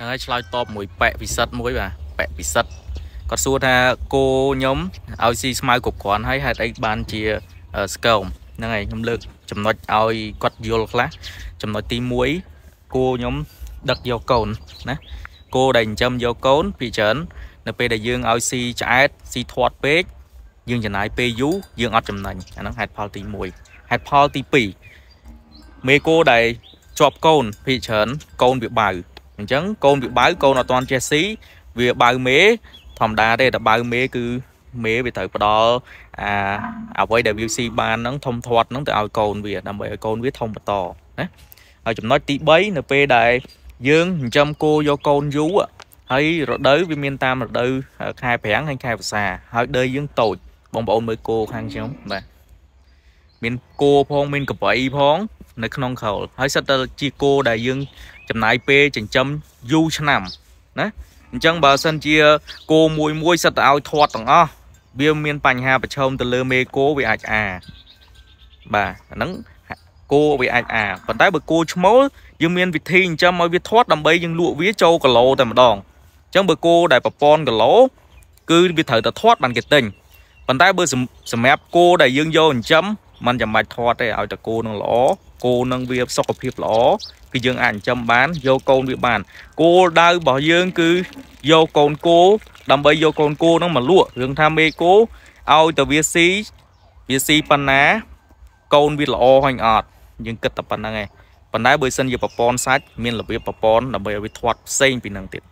ហ្នឹងហើយឆ្លើយតបមួយប៉ែកពិសិដ្ឋមួយបាទប៉ែកពិសិដ្ឋគាត់សួរថាគោខ្ញុំឲ្យស៊ីស្មៅគ្រប់គ្រាន់ហើយហេតុអីបានជាស្កើមហ្នឹងហើយខ្ញុំលើកចំណុចឲ្យគាត់យល់ខ្លះចំណុចទី1គោខ្ញុំដឹកយកកូនណាគោដែលចិញ្ចឹមយកកូនពីច្រើននៅពេលដែលយើងឲ្យស៊ីឆ្អែតស៊ីធាត់ពេកយើងចំណាយពេលយូរយើងអត់ចំណេញអាហ្នឹងហេតុផលទី1ហេតុផលទី2មេគោដែលជាប់កូនភីច្រើនកូនវាបៅអញ្ចឹងកូនវាបៅកូនអត់ទាន់ចេះស៊ីវាបៅមេធម្មតាទេតែបៅមេគឺមេវាត្រូវផ្ដល់អាអ្វីដែលវាស៊ីបានហ្នឹងធំធាត់ហ្នឹងទៅឲ្យកូនវាដើម្បីឲ្យកូនវាធំបន្តណាហើយចំណុចទី3នៅពេលដែលយើងចិញ្ចឹមគោយកកូនយូរហើយរដូវវាមានតាមរដូវខែប្រាំងហើយខែវស្សាហើយដីយើងតូចបងប្អូនមើលគោខាងខ្ញុំបាទមានគោផងមានក្របីផងនៅក្នុងខោលហើយសិតតែជាគោដែលយើងចំណាយពេលចិញ្ចឹមយូរឆ្នាំណាអញ្ចឹងបើសិនជាគោមួយមួយសិតទៅឲ្យធាត់ទាំងអស់វាមានបញ្ហាប្រឈមទៅលើមេគោវាអាចអាបាទអាហ្នឹងគោវាអាចអាប៉ុន្តែបើគោឈ្មោលយើងមានវិធីចិញ្ចឹមឲ្យវាធាត់ដើម្បីយើងលក់វាចូលគីឡូតែម្ដងអញ្ចឹងបើគោដែលប្រព័ន្ធគីឡូគឺវាត្រូវតែធាត់បានគេទិញប៉ុន្តែបើសម្រាប់គោដែលយើងយកចិញ្ចឹមมันចាំបាច់ធាត់ទេឲ្យតែគោនឹងល្អគោនឹងវាសុខភាពល្អគឺយើងអាចចិញ្ចឹមបានយកកូនវាបានគោលដៅរបស់យើងគឺយកកូនគោដើម្បីយកកូនគោនឹងមកលក់រឿងថាមេគោឲ្យទៅវាស៊ីវាស៊ីប៉ុណ្ណាកូនវាល្អហើយអត់យើងគិតតែប៉ុណ្្ណឹងឯងប៉ុន្តែបើសិនជាប្រព័ន្ធសាច់មានរបៀបប្រព័ន្ធដើម្បីឲ្យវាធាត់ផ្សេងពីនឹងទៀត